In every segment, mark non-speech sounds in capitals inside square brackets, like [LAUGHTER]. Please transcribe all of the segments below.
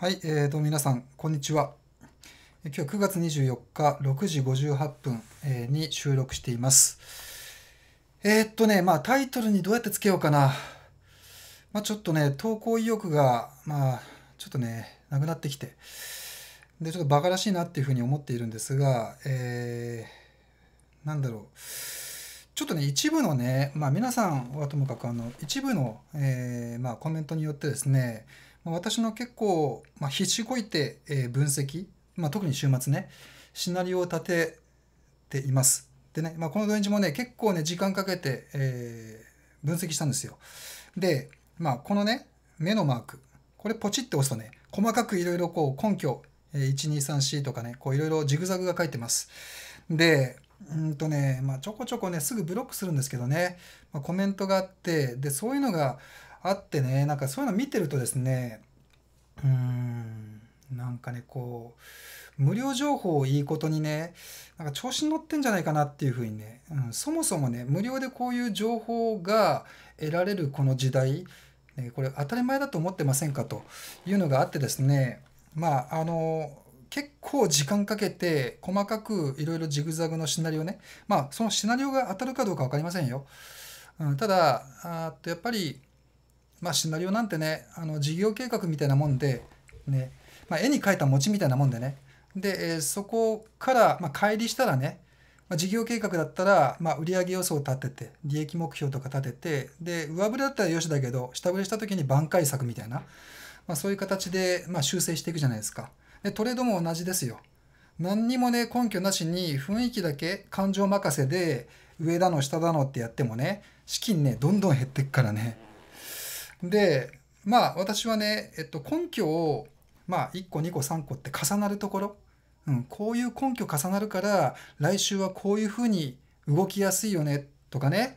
はい、えー、どうも皆さん、こんにちは。今日9月24日6時58分、えに収録しています。えー、っとね、まあタイトルにどうやってつけようかな。まあちょっとね、投稿意欲が、まあちょっとね、なくなってきて、で、ちょっとバカらしいなっていうふうに思っているんですが、えー、なんだろう。ちょっとね、一部のね、まあ皆さんはともかく、あの、一部の、えー、まあコメントによってですね、私の結構、まあ、ひしこいて、え分析、まあ、特に週末ね、シナリオを立てています。でね、まあ、この土日もね、結構ね、時間かけて、えー、分析したんですよ。で、まあ、このね、目のマーク、これポチって押すとね、細かくいろいろこう根拠、え1 2 3 4とかね、こういろいろジグザグが書いてます。で、うんとね、まあ、ちょこちょこね、すぐブロックするんですけどね、まあ、コメントがあって、で、そういうのが、あってねなんかそういうの見てるとですねうんなんかねこう無料情報をいいことにねなんか調子に乗ってんじゃないかなっていうふうにね、うん、そもそもね無料でこういう情報が得られるこの時代これ当たり前だと思ってませんかというのがあってですねまああの結構時間かけて細かくいろいろジグザグのシナリオねまあそのシナリオが当たるかどうか分かりませんよ、うん、ただあとやっぱりまあ、シナリオなんてねあの事業計画みたいなもんでね、まあ、絵に描いた餅みたいなもんでねで、えー、そこから、まあ、乖離したらね、まあ、事業計画だったら、まあ、売上予想を立てて利益目標とか立ててで上振れだったらよしだけど下振れした時に挽回策みたいな、まあ、そういう形で、まあ、修正していくじゃないですかでトレードも同じですよ何にもね根拠なしに雰囲気だけ感情任せで上だの下だのってやってもね資金ねどんどん減ってくからねで、まあ私はね、えっと、根拠を、まあ1個2個3個って重なるところ、うん、こういう根拠重なるから、来週はこういうふうに動きやすいよね、とかね。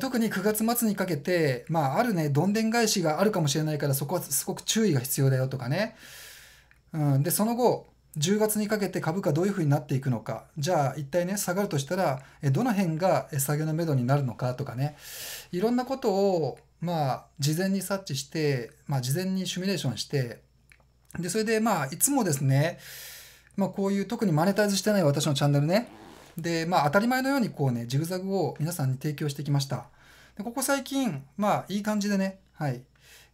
特に9月末にかけて、まあ、あるね、どんでん返しがあるかもしれないから、そこはすごく注意が必要だよとかね。うん、で、その後、10月にかけて株価どういうふうになっていくのか、じゃあ一体ね、下がるとしたら、どの辺が下げのめどになるのかとかね、いろんなことを、まあ、事前に察知して、まあ、事前にシミュレーションして、で、それで、まあ、いつもですね、まあ、こういう特にマネタイズしてない私のチャンネルね、で、まあ、当たり前のようにこうね、ジグザグを皆さんに提供してきました。でここ最近、まあ、いい感じでね、はい。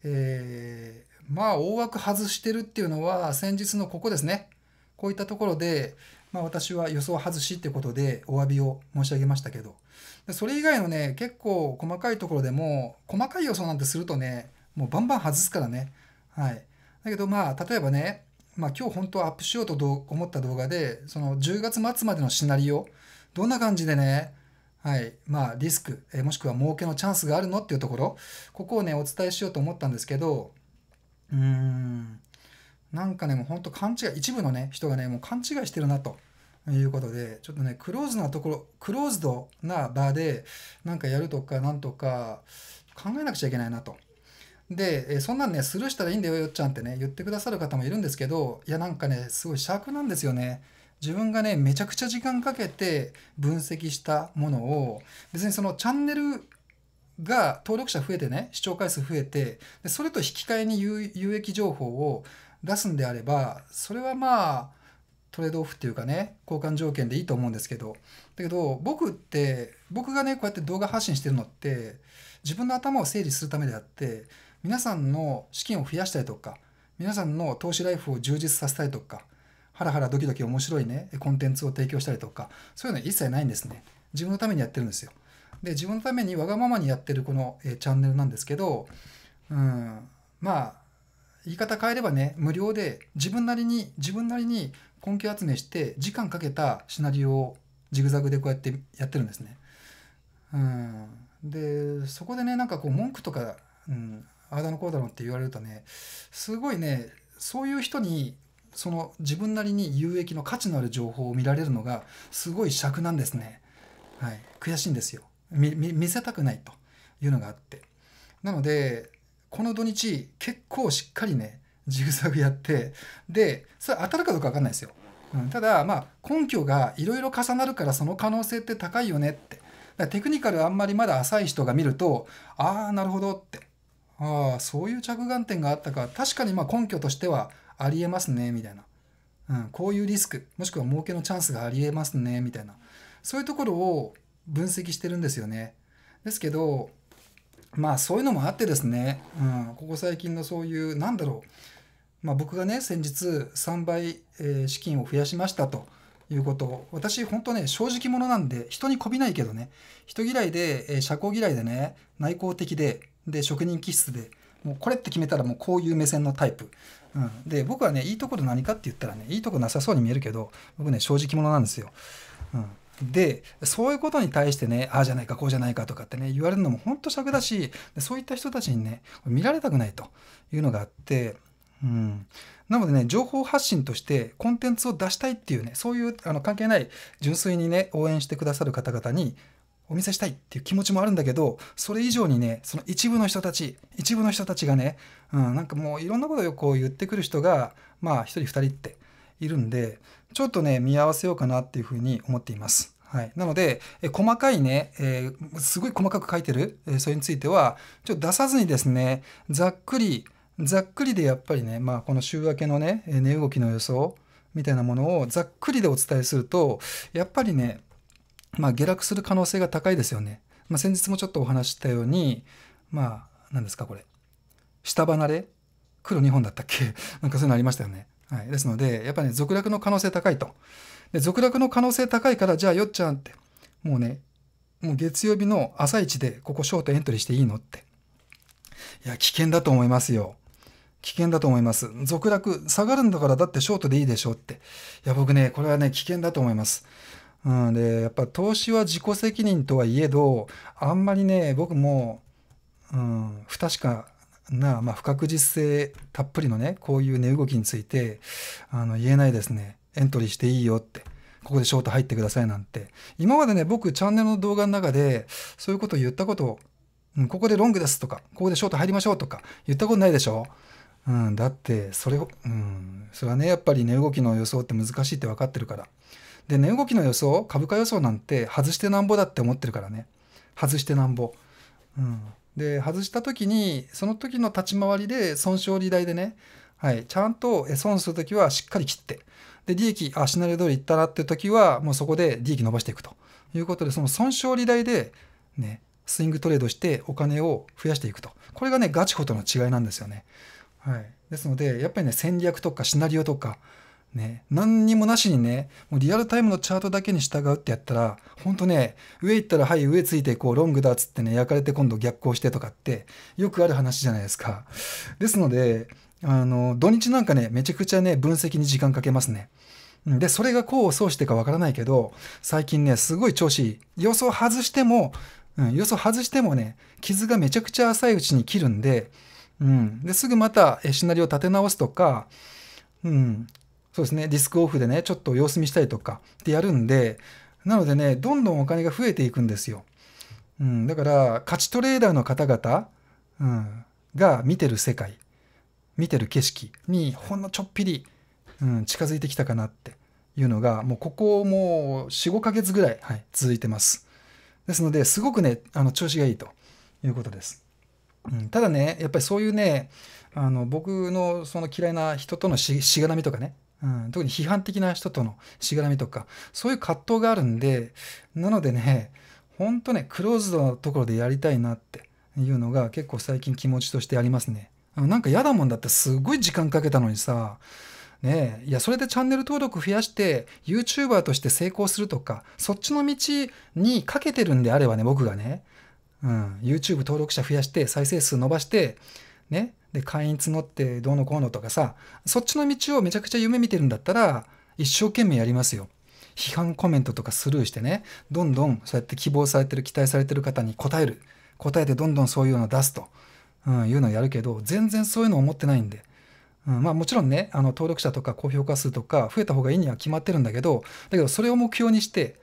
えー、まあ、大枠外してるっていうのは、先日のここですね。こういったところで、まあ、私は予想外しってことでお詫びを申し上げましたけどそれ以外のね結構細かいところでも細かい予想なんてするとねもうバンバン外すからねはいだけどまあ例えばね、まあ、今日本当はアップしようと思った動画でその10月末までのシナリオどんな感じでねはいまあ、リスク、えもしくは儲けのチャンスがあるのっていうところここをねお伝えしようと思ったんですけどうーんなんかね、もうほんと勘違い、一部のね、人がね、もう勘違いしてるなということで、ちょっとね、クローズなところ、クローズドな場で、なんかやるとか、なんとか、考えなくちゃいけないなと。で、そんなんね、スルーしたらいいんだよ、よっちゃんってね、言ってくださる方もいるんですけど、いや、なんかね、すごいシャークなんですよね。自分がね、めちゃくちゃ時間かけて分析したものを、別にそのチャンネルが登録者増えてね、視聴回数増えて、でそれと引き換えに有益情報を出すんであればそれはまあトレードオフっていうかね交換条件でいいと思うんですけどだけど僕って僕がねこうやって動画発信してるのって自分の頭を整理するためであって皆さんの資金を増やしたりとか皆さんの投資ライフを充実させたりとかハラハラドキドキ面白いねコンテンツを提供したりとかそういうの一切ないんですね自分のためにやってるんですよで自分のためにわがままにやってるこの、えチャンネルなんですけどうんまあ言い方変えればね無料で自分なりに自分なりに根拠集めして時間かけたシナリオをジグザグでこうやってやってるんですね。うん、でそこでねなんかこう文句とか、うん、ああだのこうだのって言われるとねすごいねそういう人にその自分なりに有益の価値のある情報を見られるのがすごい尺なんですね。はい、悔しいんですよ見せたくないというのがあって。なのでこの土日結構しっかりねジグザグやってでそれ当たるかどうか分かんないですよ、うん、ただまあ根拠がいろいろ重なるからその可能性って高いよねってだテクニカルあんまりまだ浅い人が見るとああなるほどってああそういう着眼点があったか確かにまあ根拠としてはありえますねみたいな、うん、こういうリスクもしくは儲けのチャンスがありえますねみたいなそういうところを分析してるんですよねですけどまあそういうのもあってですね、うん、ここ最近のそういうなんだろう、まあ、僕がね先日3倍、えー、資金を増やしましたということ私本当ね正直者なんで人にこびないけどね人嫌いで、えー、社交嫌いでね内向的でで職人気質でもうこれって決めたらもうこういう目線のタイプ、うん、で僕はねいいところ何かって言ったらねいいとこなさそうに見えるけど僕ね正直者なんですよ。うんでそういうことに対してねああじゃないかこうじゃないかとかってね言われるのも本当尺だしそういった人たちにね見られたくないというのがあって。うん、なのでね、情報発信としてコンテンツを出したいっていうね、そういうあの関係ない純粋にね、応援してくださる方々にお見せしたいっていう気持ちもあるんだけど、それ以上にね、その一部の人たち、一部の人たちがね、うん、なんかもういろんなことをこう言ってくる人が、まあ一人二人っているんで、ちょっとね、見合わせようかなっていうふうに思っています。はい、なので、え細かいね、えー、すごい細かく書いてる、えそれについてはちょっと出さずにですねざっくりざっくりでやっぱりね、まあ、この週明けのね値動きの予想みたいなものをざっくりでお伝えするとやっぱりね、まあ、下落する可能性が高いですよね。まあ、先日もちょっとお話したようにまあ何ですかこれ下離れ黒2本だったっけ [LAUGHS] なんかそういうのありましたよね。はい、ですので、やっぱり、ね、続落の可能性高いと。で、続落の可能性高いから、じゃあ、よっちゃんって、もうね、もう月曜日の朝一で、ここショートエントリーしていいのって。いや、危険だと思いますよ。危険だと思います。続落、下がるんだからだってショートでいいでしょって。いや、僕ね、これはね、危険だと思います。うん、で、やっぱ投資は自己責任とはいえど、あんまりね、僕も、うん、不確かな、まあ、不確実性たっぷりのね、こういう値動きについて、あの、言えないですね。エントリーしていいよって。ここでショート入ってくださいなんて。今までね、僕、チャンネルの動画の中で、そういうことを言ったことを、うん、ここでロングですとか、ここでショート入りましょうとか、言ったことないでしょうん、だって、それを、うん、それはね、やっぱり値動きの予想って難しいって分かってるから。で、値動きの予想、株価予想なんて、外してなんぼだって思ってるからね。外してなんぼ。うん。で外した時にその時の立ち回りで損傷利大でね、はい、ちゃんと損する時はしっかり切ってで利益あシナリオ通りいったなっていう時はもうそこで利益伸ばしていくということでその損傷利大でねスイングトレードしてお金を増やしていくとこれがねガチホとの違いなんですよね。はい、ですのでやっぱりね戦略とかシナリオとかね、何にもなしにね、もうリアルタイムのチャートだけに従うってやったら、ほんとね、上行ったら、はい、上ついてこう、ロングだっつってね、焼かれて今度逆行してとかって、よくある話じゃないですか。ですので、あの、土日なんかね、めちゃくちゃね、分析に時間かけますね。で、それが功を奏してかわからないけど、最近ね、すごい調子いい。予想外しても、うん、予想外してもね、傷がめちゃくちゃ浅いうちに切るんで、うん、ですぐまたシナリオ立て直すとか、うん、そうですね、ディスクオフでね、ちょっと様子見したりとかってやるんで、なのでね、どんどんお金が増えていくんですよ。うん、だから、価値トレーダーの方々、うん、が見てる世界、見てる景色にほんのちょっぴり、うん、近づいてきたかなっていうのが、もうここもう4、5ヶ月ぐらい、はい、続いてます。ですので、すごくね、あの調子がいいということです。うん、ただね、やっぱりそういうね、あの僕のその嫌いな人とのしがらみとかね、うん、特に批判的な人とのしがらみとか、そういう葛藤があるんで、なのでね、ほんとね、クローズドなところでやりたいなっていうのが結構最近気持ちとしてありますね。なんか嫌だもんだってすごい時間かけたのにさ、ねえ、いや、それでチャンネル登録増やして、YouTuber として成功するとか、そっちの道にかけてるんであればね、僕がね、うん、YouTube 登録者増やして、再生数伸ばして、ね、で会員募ってどうのこうのとかさそっちの道をめちゃくちゃ夢見てるんだったら一生懸命やりますよ批判コメントとかスルーしてねどんどんそうやって希望されてる期待されてる方に答える答えてどんどんそういうのを出すと、うん、いうのをやるけど全然そういうの思ってないんで。うん、まあもちろんねあの登録者とか高評価数とか増えた方がいいには決まってるんだけどだけどそれを目標にして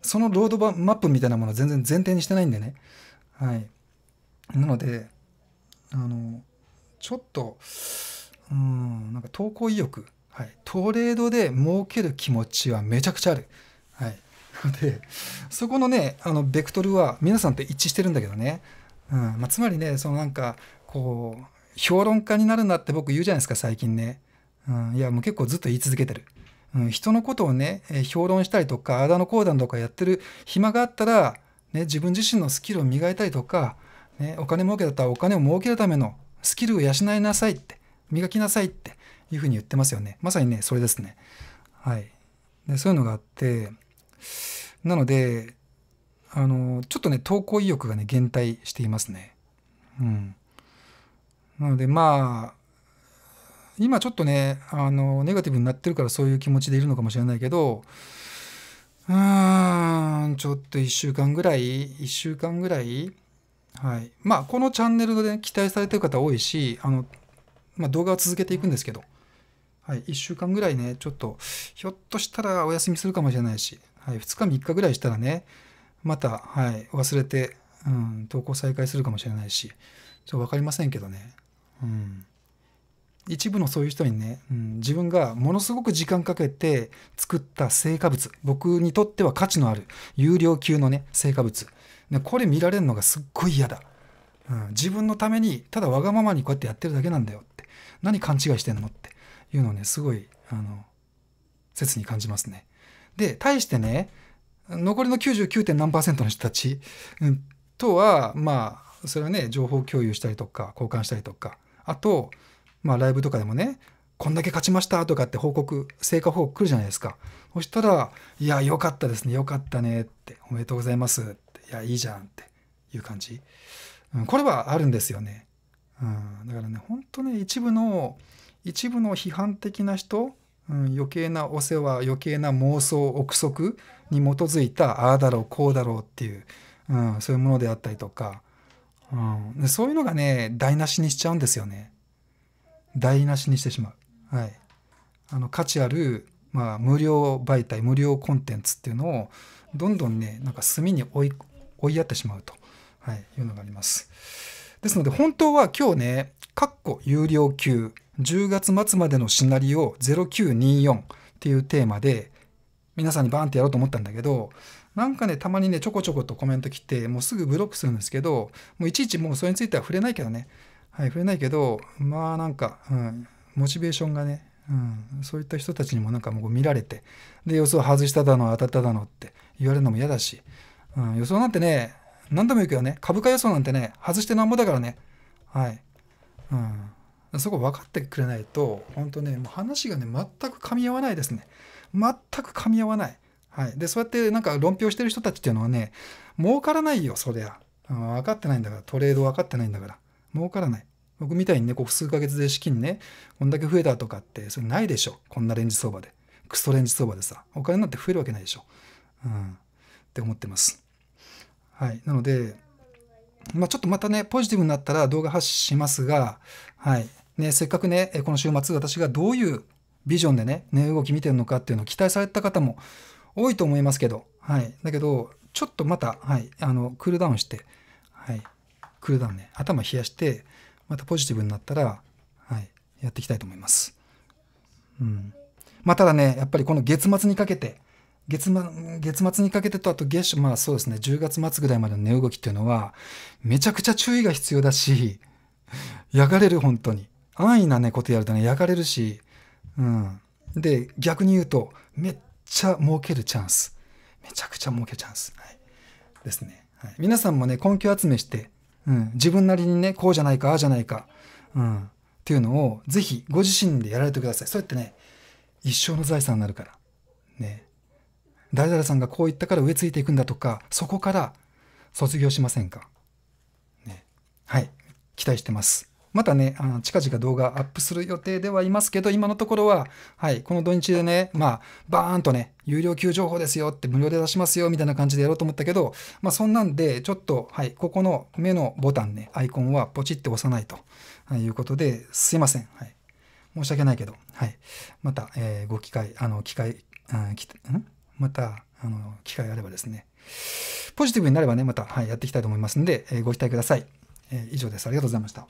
そのロードマップみたいなもの全然前提にしてないんでねはいなのであのちょっと、うん、なんか投稿意欲、はい、トレードで儲ける気持ちはめちゃくちゃある。はい。[LAUGHS] で、そこのね、あの、ベクトルは皆さんと一致してるんだけどね。うん、まあ、つまりね、そのなんか、こう、評論家になるなって僕言うじゃないですか、最近ね。うん、いや、もう結構ずっと言い続けてる。うん、人のことをね、え評論したりとか、あだの講談とかやってる暇があったら、ね、自分自身のスキルを磨いたりとか、ね、お金儲けだったらお金を儲けるためのスキルを養いなさいって磨きなさいっていうふうに言ってますよねまさにねそれですねはいでそういうのがあってなのであのちょっとね投稿意欲がね減退していますねうんなのでまあ今ちょっとねあのネガティブになってるからそういう気持ちでいるのかもしれないけどうーんちょっと1週間ぐらい1週間ぐらいはい。まあ、このチャンネルで、ね、期待されてる方多いし、あの、まあ、動画は続けていくんですけど、はい。1週間ぐらいね、ちょっと、ひょっとしたらお休みするかもしれないし、はい。2日、3日ぐらいしたらね、また、はい。忘れて、うん、投稿再開するかもしれないし、ちょっと分かりませんけどね。うん。一部のそういう人にね、うん、自分がものすごく時間かけて作った成果物僕にとっては価値のある有料級のね成果物でこれ見られるのがすっごい嫌だ、うん、自分のためにただわがままにこうやってやってるだけなんだよって何勘違いしてんのっていうのをねすごいあの切に感じますねで対してね残りの 99. 何の人たちとはまあそれはね情報共有したりとか交換したりとかあとまあライブとかでもねこんだけ勝ちましたとかって報告成果報告来るじゃないですかそしたら「いやよかったですねよかったね」って「おめでとうございます」やいいじゃんっていう感じ、うん、これはあるんですよね、うん、だからね本当ね一部の一部の批判的な人、うん、余計なお世話余計な妄想憶測に基づいたああだろうこうだろうっていう、うん、そういうものであったりとか、うん、そういうのがね台無しにしちゃうんですよね台無しにしてしまう。はい、あの価値あるまあ、無料媒体無料コンテンツっていうのをどんどんねなんか隅に追い追いやってしまうと、はい、いうのがあります。ですので本当は今日ね、括弧有料級10月末までのシナリオ0924っていうテーマで皆さんにバーンってやろうと思ったんだけどなんかねたまにねちょこちょことコメント来てもうすぐブロックするんですけどもういちいちもうそれについては触れないけどねはい触れないけどまあなんか、うん、モチベーションがね、うん、そういった人たちにもなんかもう見られてで予想外しただの当たっただのって言われるのも嫌だしうん、予想なんてね、何度も言うけどね、株価予想なんてね、外してなんぼだからね。はい。うん。そこ分かってくれないと、本当ね、もう話がね、全く噛み合わないですね。全く噛み合わない。はい。で、そうやってなんか論評してる人たちっていうのはね、儲からないよ、そりゃ。うん、分かってないんだから、トレード分かってないんだから。儲からない。僕みたいにね、こう数ヶ月で資金ね、こんだけ増えたとかって、それないでしょ。こんなレンジ相場で。クソレンジ相場でさ、お金なんて増えるわけないでしょ。うん。って思ってます。はい。なので、まあ、ちょっとまたね、ポジティブになったら動画発信しますが、はい。ね、せっかくね、この週末私がどういうビジョンでね、値、動き見てるのかっていうのを期待された方も多いと思いますけど、はい。だけど、ちょっとまた、はい、あの、クールダウンして、はい、クールダウンね、頭冷やして、またポジティブになったら、はい、やっていきたいと思います。うん。まあ、ただね、やっぱりこの月末にかけて、月,、末月末にかけてと、あと月初、まあそうですね、10月末ぐらいまでの値動きっていうのは、めちゃくちゃ注意が必要だし、[LAUGHS] 焼かれる、本当に。安易なね、ことやるとね、焼かれるし、うん。で、逆に言うと、めっちゃ儲けるチャンス。めちゃくちゃ儲けるチャンス。はい。ですね。はい、皆さんもね、根拠集めして、うん、自分なりにね、こうじゃないか、ああじゃないか、うん、っていうのを、ぜひ、ご自身でやられてください。そうやってね、一生の財産になるから。ね。誰々さんがこう言ったから植え付いていくんだとか、そこから卒業しませんか。ね、はい、期待してます。またね、あの近々動画アップする予定ではいますけど、今のところは、はい、この土日でね、まあ、バーンとね、有料級情報ですよって、無料で出しますよみたいな感じでやろうと思ったけど、まあ、そんなんで、ちょっと、はい、ここの目のボタンね、アイコンはポチって押さないということで、すいません。はい、申し訳ないけど、はい、また、えー、ご機会、あの、機会、うん、また、あの、機会があればですね、ポジティブになればね、また、はい、やっていきたいと思いますので、えー、ご期待ください。えー、以上です。ありがとうございました。